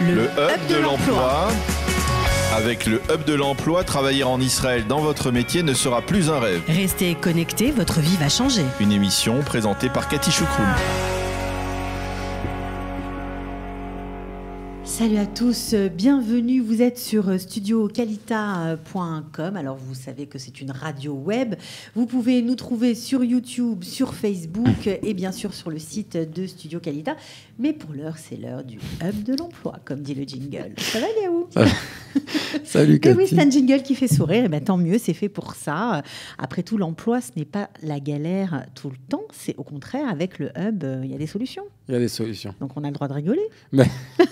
Le, hub de, l'emploi. Avec le hub de l'emploi, travailler en Israël dans votre métier ne sera plus un rêve. Restez connecté, votre vie va changer. Une émission présentée par Cathy Choucroul. Salut à tous, euh, bienvenue. Vous êtes sur euh, studioqualita.com. Alors vous savez que c'est une radio web. Vous pouvez nous trouver sur YouTube, sur Facebook euh, et bien sûr sur le site de Studio Qualita. Mais pour l'heure, c'est l'heure du hub de l'emploi, comme dit le jingle. Ça va Léo ah, Salut eh Cathy. oui, c'est un jingle qui fait sourire. Et eh bien tant mieux, c'est fait pour ça. Après tout, l'emploi, ce n'est pas la galère tout le temps. C'est au contraire, avec le hub, il y a des solutions. Il y a des solutions. Donc on a le droit de rigoler. Mais...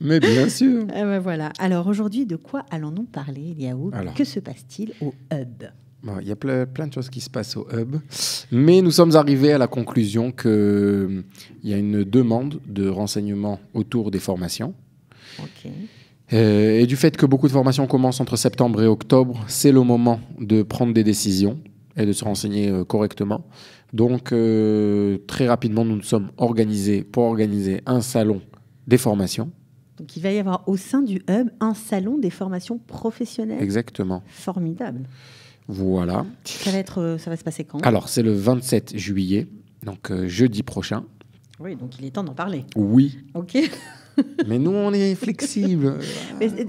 Mais bien sûr. Ah ben voilà. Alors aujourd'hui, de quoi allons-nous parler, Yaoub Que se passe-t-il au hub il y a plein de choses qui se passent au hub, mais nous sommes arrivés à la conclusion qu'il euh, y a une demande de renseignements autour des formations. Euh, et du fait que beaucoup de formations commencent entre septembre et octobre, c'est le moment de prendre des décisions et de se renseigner euh, correctement. Donc très rapidement, nous nous sommes organisés pour organiser un salon des formations donc il va y avoir au sein du hub un salon des formations professionnelles. Exactement. Formidable. Voilà. Ça va, être, euh, ça va se passer quand Alors c'est le 27 juillet, donc euh, jeudi prochain. Oui, donc il est temps d'en parler. Oui. Ok. mais nous, on est flexible.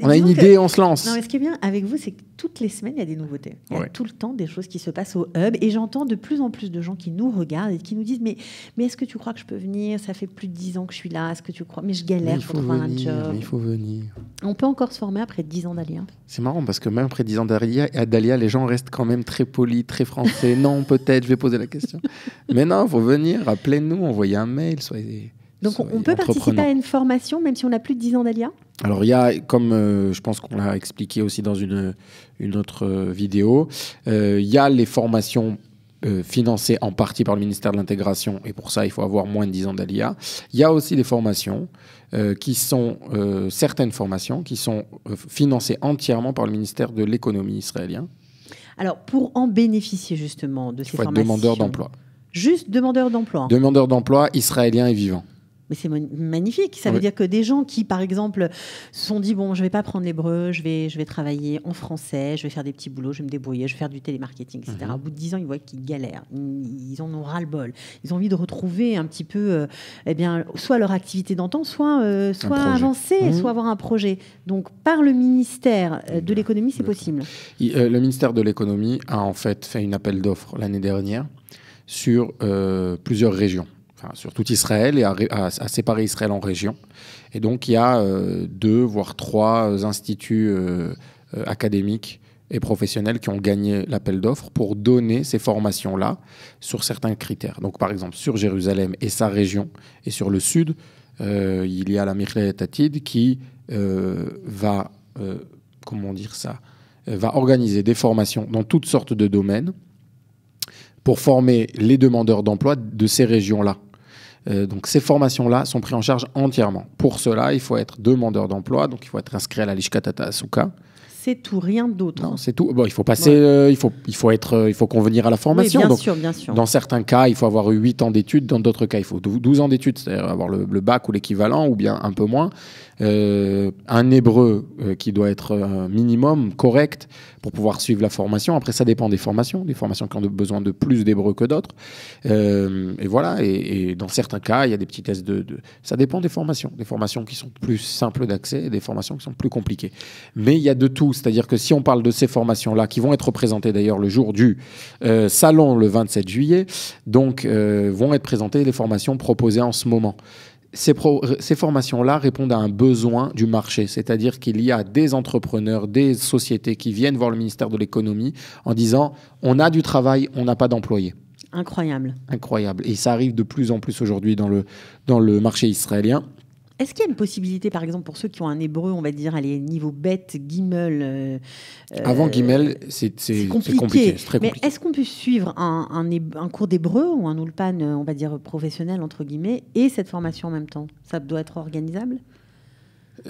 on a une idée, on se lance. Non, ce qui est bien avec vous, c'est que toutes les semaines, il y a des nouveautés. Il y a tout le temps des choses qui se passent au hub. Et j'entends de plus en plus de gens qui nous regardent et qui nous disent Mais, mais est-ce que tu crois que je peux venir Ça fait plus de 10 ans que je suis là. Est-ce que tu crois Mais je galère pour trouver un job. il faut venir. On peut encore se former après 10 ans d'Alia. C'est marrant parce que même après 10 ans d'Alia, les gens restent quand même très polis, très français. non, peut-être, je vais poser la question. mais non, il faut venir. Appelez-nous, envoyez un mail. Soyez donc on, peut participer à une formation même si on a plus de 10 ans d'Alia alors il y a, comme euh, je pense qu'on l'a expliqué aussi dans une, une autre euh, vidéo, euh, il y a les formations financées en partie par le ministère de l'Intégration, et pour ça il faut avoir moins de 10 ans d'ALIA. Il y a aussi des formations qui sont, certaines formations qui sont financées entièrement par le ministère de l'économie israélien. Alors pour en bénéficier justement de ces formations... Il être demandeur d'emploi. Juste demandeur d'emploi. Demandeur d'emploi israélien et vivant. Mais c'est magnifique. Ça veut dire que des gens qui, par exemple, se sont dit bon, je ne vais pas prendre l'hébreu, je vais, je vais travailler en français, je vais faire des petits boulots, je vais me débrouiller, je vais faire du télémarketing, etc. À mhm. Au bout de dix ans, ils voient qu'ils galèrent. Ils, en ont ras-le-bol. Ils ont envie de retrouver un petit peu, euh, eh bien, soit leur activité d'antan, soit, euh, soit avancer, mhm. soit avoir un projet. Donc, par le ministère euh, de l'économie, c'est possible. le ministère de l'économie a en fait fait une appel d'offres l'année dernière sur plusieurs régions sur tout Israël et à, séparer Israël en régions. Et donc il y a euh, deux, voire trois instituts euh, euh, académiques et professionnels qui ont gagné l'appel d'offres pour donner ces formations-là sur certains critères. Donc par exemple sur Jérusalem et sa région et sur le sud, il y a la Mikhail Tatid qui va, comment dire ça, va organiser des formations dans toutes sortes de domaines pour former les demandeurs d'emploi de ces régions-là. Euh, donc ces formations-là sont prises en charge entièrement. Pour cela, il faut être demandeur d'emploi, donc il faut être inscrit à la Lishka Asuka. C'est tout, rien d'autre. Hein. c'est tout. il faut passer, euh, il faut, il faut être, euh, il faut convenir à la formation. bien sûr, bien sûr. Dans certains cas, il faut avoir eu 8 ans d'études. Dans d'autres cas, il faut 12 ans d'études, c'est-à-dire avoir le, bac ou l'équivalent, ou bien un peu moins. Euh, un hébreu euh, qui doit être euh, un minimum correct pour pouvoir suivre la formation. Après, ça dépend des formations, des formations qui ont besoin de plus d'hébreu que d'autres. et voilà, et, dans certains cas, il y a des petits tests de, Ça dépend des formations, des formations qui sont plus simples d'accès des formations qui sont plus compliquées. Mais il y a de tout, c'est-à-dire que si on parle de ces formations-là, qui vont être présentées d'ailleurs le jour du salon le 27 juillet, donc vont être présentées les formations proposées en ce moment ces, formations-là répondent à un besoin du marché, c'est-à-dire qu'il y a des entrepreneurs, des sociétés qui viennent voir le ministère de l'économie en disant on a du travail, on n'a pas d'employés. Incroyable. Incroyable. Et ça arrive de plus en plus aujourd'hui dans le marché israélien. Est-ce qu'il y a une possibilité, par exemple, pour ceux qui ont un hébreu, on va dire, les niveau bête, guimel euh, euh, Avant guimel, c'est compliqué. est très compliqué. Mais est-ce qu'on peut suivre un, cours d'hébreu ou un ulpan, euh, on va dire, professionnel, entre guillemets, et cette formation en même temps Ça doit être organisable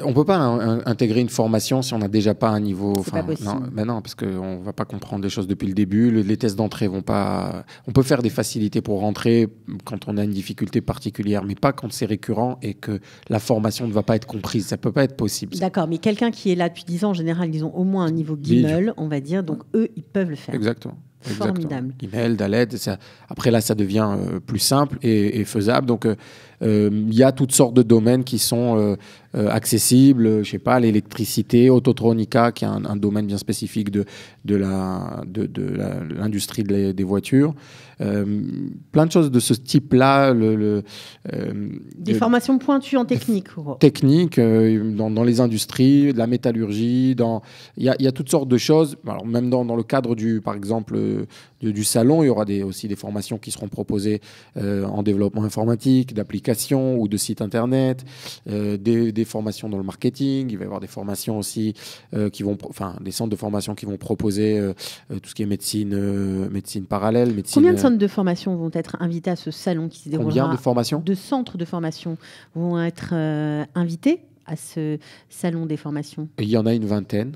on peut pas intégrer une formation si on n'a déjà pas un niveau. Pas possible. Ben non, parce qu'on ne va pas comprendre les choses depuis le début. les tests d'entrée vont pas. On peut faire des facilités pour rentrer quand on a une difficulté particulière, mais pas quand c'est récurrent et que la formation ne va pas être comprise. Ça peut pas être possible. D'accord, mais quelqu'un qui est là depuis 10 ans, en général, ils ont au moins un niveau Gimel, on va dire. Donc eux, ils peuvent le faire. Exactement. Formidable. Exactement. Email, Après là, ça devient euh, plus simple et, faisable. Donc euh, euh, il y a toutes sortes de domaines qui sont euh, euh, accessibles. Je sais pas, l'électricité, Autotronica, qui est un, domaine bien spécifique de, de l'industrie la, de, des voitures. plein de choses de ce type-là. Le, des formations pointues en technique. Technique, dans, les industries, de la métallurgie. Il y, a, toutes sortes de choses. Alors, même dans, dans le cadre du, par exemple, du salon. Il y aura aussi des formations qui seront proposées euh, en développement informatique, d'applications ou de sites internet, euh, des, formations dans le marketing. Il va y avoir des formations aussi euh, qui vont, enfin, des centres de formation qui vont proposer tout ce qui est médecine, médecine parallèle. Médecine, Combien de centres de formation vont être invités à ce salon qui se déroulera Combien de formations De centres de formation vont être invités à ce salon des formations Il y en a une vingtaine.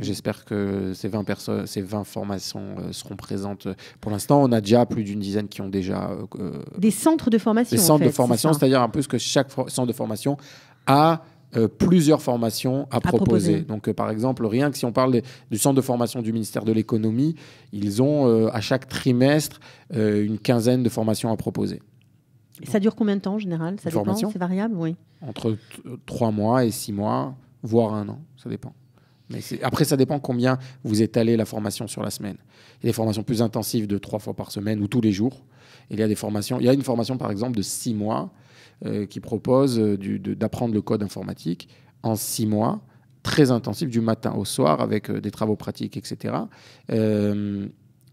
J'espère que ces 20, personnes, ces 20 formations euh, seront présentes. Pour l'instant, on a déjà plus d'une dizaine qui ont déjà. Euh, euh, des centres de formation. Des centres de formation, c'est-à-dire un peu ce que chaque centre de formation a. plusieurs formations à, proposer. Donc, par exemple, rien que si on parle du centre de formation du ministère de l'économie, ils ont à chaque trimestre une quinzaine de formations à proposer. ça dure combien de temps en général Ça dépend, c'est variable, oui. Entre trois mois et six mois, voire un an, ça dépend après, ça dépend combien vous étalez la formation sur la semaine. Il y a des formations plus intensives de trois fois par semaine ou tous les jours. Il y a des formations. Il y une formation, par exemple, de six mois euh, qui propose euh, d'apprendre le code informatique en six mois, très intensif, du matin au soir, avec euh, des travaux pratiques, etc.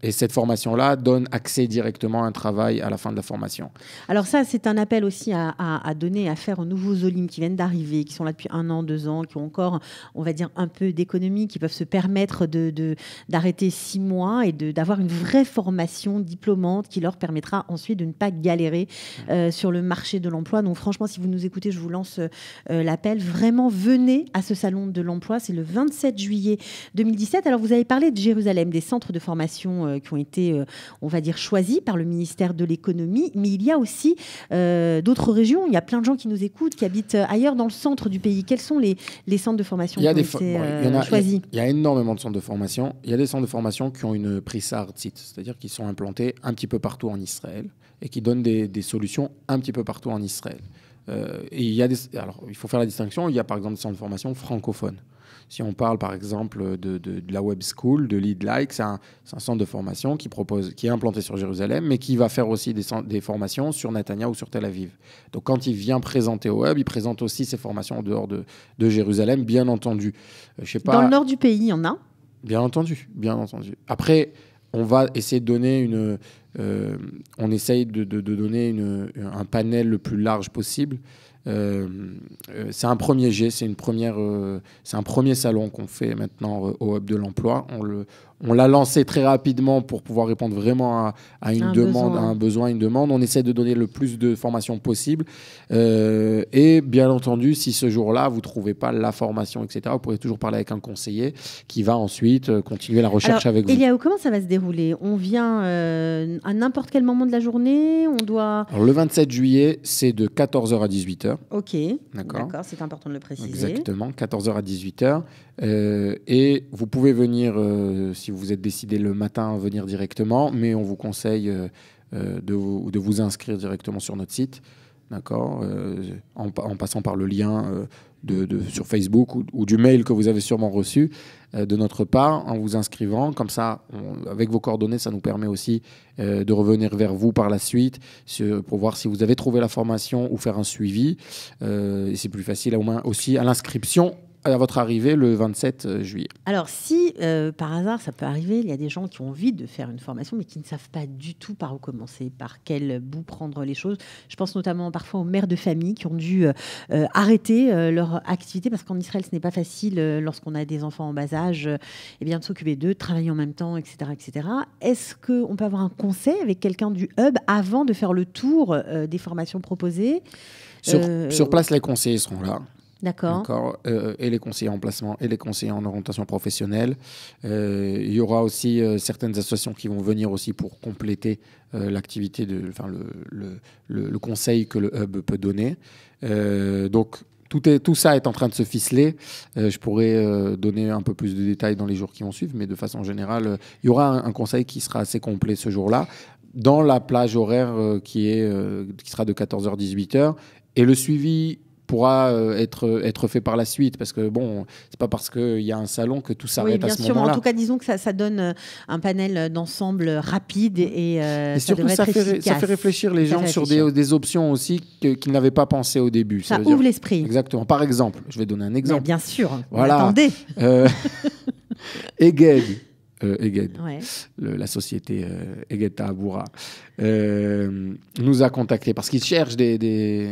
Et cette formation-là donne accès directement à un travail à la fin de la formation. Alors ça, c'est un appel aussi à, donner, à faire aux nouveaux Olim qui viennent d'arriver, qui sont là depuis un an, deux ans, qui ont encore, on va dire, un peu d'économie, qui peuvent se permettre d'arrêter de, d'arrêter six mois et d'avoir une vraie formation diplômante qui leur permettra ensuite de ne pas galérer euh, sur le marché de l'emploi. Donc franchement, si vous nous écoutez, je vous lance euh, l'appel. Vraiment, venez à ce salon de l'emploi. C'est le 27 juillet 2017. Alors vous avez parlé de Jérusalem, des centres de formation. Euh, euh, qui ont été, euh, on va dire, choisis par le ministère de l'économie, mais il y a aussi euh, d'autres régions. Il y a plein de gens qui nous écoutent, qui habitent ailleurs dans le centre du pays. Quels sont les, centres de formation qui ont été choisis Il y a énormément de centres de formation. Il y a des centres de formation qui ont une à site, c'est-à-dire qui sont implantés un petit peu partout en Israël et qui donnent des, solutions un petit peu partout en Israël. et il y a alors, il faut faire la distinction. Il y a par exemple des centres de formation francophones. Si on parle par exemple de, la Web School, de Lead Like, c'est un, centre de formation qui, propose, qui est implanté sur Jérusalem, mais qui va faire aussi des, formations sur Natania ou sur Tel Aviv. Donc quand il vient présenter au Web, il présente aussi ses formations en dehors de, Jérusalem, bien entendu. Euh, je sais pas... Dans le nord du pays, il y en a Bien entendu, bien entendu. Après, on va essayer de donner une... Euh, on essaye donner une, un panel le plus large possible. Euh, euh, c'est un premier jet, euh, c'est un premier salon qu'on fait maintenant au Hub de l'emploi. On l'a lancé très rapidement pour pouvoir répondre vraiment à, une demande, à un besoin, une demande. On essaie de donner le plus de formations possible. Euh, et bien entendu, si ce jour-là, vous ne trouvez pas la formation, etc., vous pourrez toujours parler avec un conseiller qui va ensuite euh, continuer la recherche avec vous. Eliaou, comment ça va se dérouler On vient euh, à n'importe quel moment de la journée On doit. le 27 juillet, c'est de 14h à 18h. Ok. D'accord. c'est important de le préciser. Exactement, 14h à 18h. et vous pouvez venir, si vous êtes décidé le matin à venir directement, mais on vous conseille euh, euh, de vous, de, vous, inscrire directement sur notre site, d'accord, euh, en, passant par le lien de, sur Facebook ou, du mail que vous avez sûrement reçu de notre part en vous inscrivant. Comme ça, avec vos coordonnées, ça nous permet aussi de revenir vers vous par la suite pour voir si vous avez trouvé la formation ou faire un suivi. c'est plus facile au moins aussi à l'inscription à votre arrivée le 27 euh, juillet Alors si, euh, par hasard, ça peut arriver, il y a des gens qui ont envie de faire une formation, mais qui ne savent pas du tout par où commencer, par quel bout prendre les choses. Je pense notamment parfois aux mères de famille qui ont dû euh, arrêter leur activité, parce qu'en Israël, ce n'est pas facile lorsqu'on a des enfants en bas âge, et eh bien, de s'occuper d'eux, de travailler en même temps, etc. etc. Est-ce qu'on peut avoir un conseil avec quelqu'un du hub avant de faire le tour des formations proposées sur, sur place, les conseillers seront là. D'accord. Euh, et les conseillers en placement et les conseillers en orientation professionnelle. Euh, il y aura aussi euh, certaines associations qui vont venir aussi pour compléter l'activité, de, le, le, conseil que le hub peut donner. donc, tout, est, tout ça est en train de se ficeler. je pourrais donner un peu plus de détails dans les jours qui vont suivre, mais de façon générale, il y aura un, conseil qui sera assez complet ce jour-là, dans la plage horaire qui, est, qui sera de 14h-18h. Et le suivi pourra euh, être, être fait par la suite parce que bon, c'est pas parce qu'il y a un salon que tout s'arrête à ce moment-là. En tout cas, disons que ça, ça donne euh, un panel d'ensemble rapide et, euh, et surtout ça fait, ça fait réfléchir les gens sur des, des, options aussi qu'ils n'avaient pas pensé au début. Ça, ouvre l'esprit. Exactement. Par exemple, je vais donner un exemple. bien sûr. Voilà. Attendez. Euh... Euh, Eged, la société euh, Eged Tahaboura, euh, nous a contactés parce qu'ils cherchent des, des,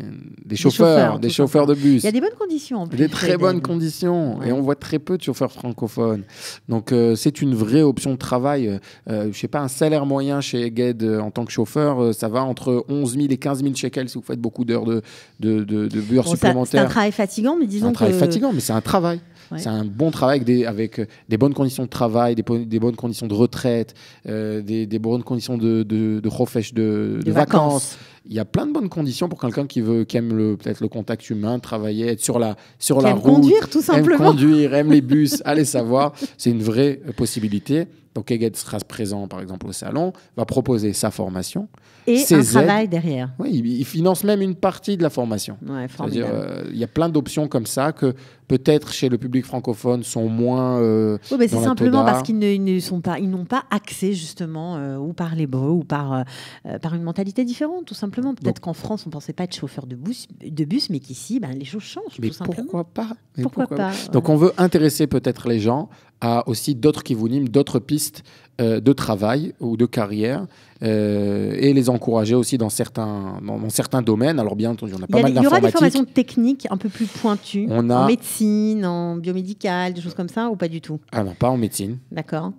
chauffeurs, des chauffeurs, de bus. Il y a des bonnes conditions. En plus, des très bonnes conditions. Et on voit très peu de chauffeurs francophones. Donc c'est une vraie option de travail. je sais pas, un salaire moyen chez Eged en tant que chauffeur, ça va entre 11 000 et 15 000 shekels si vous faites beaucoup d'heures de, de, de, de supplémentaires. C'est un travail fatigant, mais disons que... fatigant, mais c'est un travail. C'est un bon travail avec des, avec des bonnes conditions de travail, des, des bonnes conditions de retraite, euh, des, bonnes conditions de, de, de, vacances il y a plein de bonnes conditions pour quelqu'un qui veut, qui aime le, peut-être le contact humain, travailler, être sur la, sur qui la route, conduire tout simplement, aime conduire, aime les bus, allez savoir, c'est une vraie euh, possibilité. Donc Eget sera présent par exemple au salon, va proposer sa formation. Et un travail derrière. Oui, il finance même une partie de la formation. Euh, il y a plein d'options comme ça que peut-être chez le public francophone sont moins. Euh, c'est simplement parce qu'ils ne, sont pas, ils n'ont pas accès justement ou par les ou par par une mentalité différente tout simplement. Peut-être qu'en France, on ne pensait pas être chauffeur de bus, de bus mais qu'ici, ben, les choses changent. tout pourquoi pas pourquoi, pas, Donc on veut intéresser peut-être les gens à aussi d'autres qui vous niment, d'autres pistes euh, de travail ou de carrière euh, et les encourager aussi dans certains, certains domaines. Alors bien entendu, on a pas mal d'informations. Il y aura des formations techniques un peu plus pointues, on a... en médecine, en biomédicale, des choses comme ça, ou pas du tout Ah non, pas en médecine. D'accord.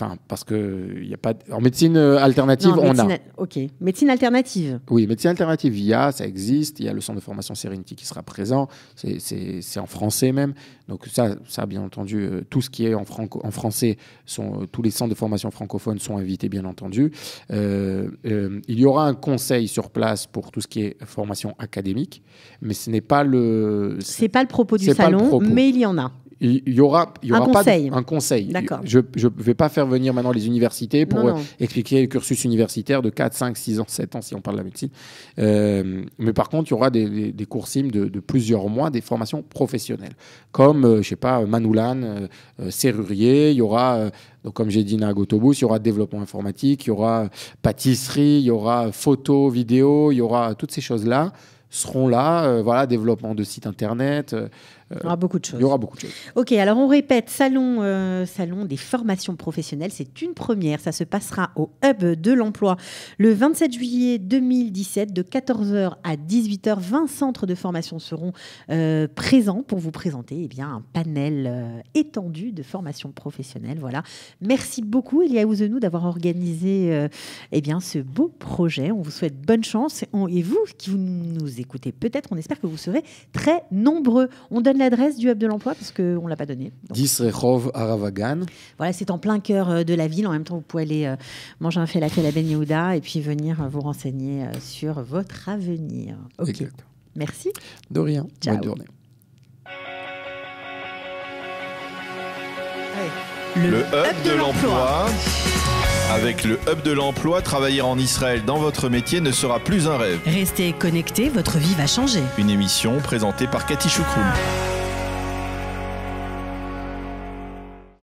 Enfin, parce que il y a pas en médecine euh, alternative, on a. Ok, médecine alternative. Oui, médecine alternative. Il y a, ça existe. Il y a le centre de formation Serenity qui sera présent. C'est en français même. Donc ça, ça bien entendu, euh, tout ce qui est en, en français, sont, euh, tous les centres de formation francophones sont invités, bien entendu. il y aura un conseil sur place pour tout ce qui est formation académique, mais ce n'est pas le. C'est pas le propos du salon, mais il y en a il y aura, un pas conseil. un conseil. Je ne vais pas faire venir maintenant les universités pour euh, expliquer le cursus universitaire de 4, 5, 6 ans, 7 ans si on parle de la médecine. Euh, mais par contre, il y aura des, cours SIM de, plusieurs mois, des formations professionnelles, comme, euh, je sais pas, Manoulan, Serrurier, il y aura... Donc, comme j'ai dit, Nagotobus, il y aura développement informatique, il y aura pâtisserie, il y aura photo, vidéo, il y aura toutes ces choses-là seront là, voilà, développement de sites internet, euh, il y aura beaucoup de choses. aura beaucoup Ok, alors on répète, salon, euh, salon des formations professionnelles, c'est une première. Ça se passera au Hub de l'Emploi le 27 juillet 2017 de 14h à 18h. 20 centres de formation seront euh, présents pour vous présenter eh bien, un panel étendu de formations professionnelles. Voilà. Merci beaucoup, Elia Ouzenou, d'avoir organisé eh bien, ce beau projet. On vous souhaite bonne chance. Et, vous qui vous nous écoutez, peut-être, on espère que vous serez très nombreux. On donne l'adresse du hub de l'emploi parce qu'on ne l'a pas donnée. Aravagan. Voilà, c'est en plein cœur euh, de la ville. En même temps, vous pouvez aller euh, manger un falafel à Ben Yehuda et puis venir euh, vous renseigner sur votre avenir. Ok. Merci. De rien. Bonne journée. Le, hub de, l'emploi. Avec le hub de l'emploi, travailler en Israël dans votre métier ne sera plus un rêve. Restez connectés, votre vie va changer. Une émission présentée par Cathy Choucroum.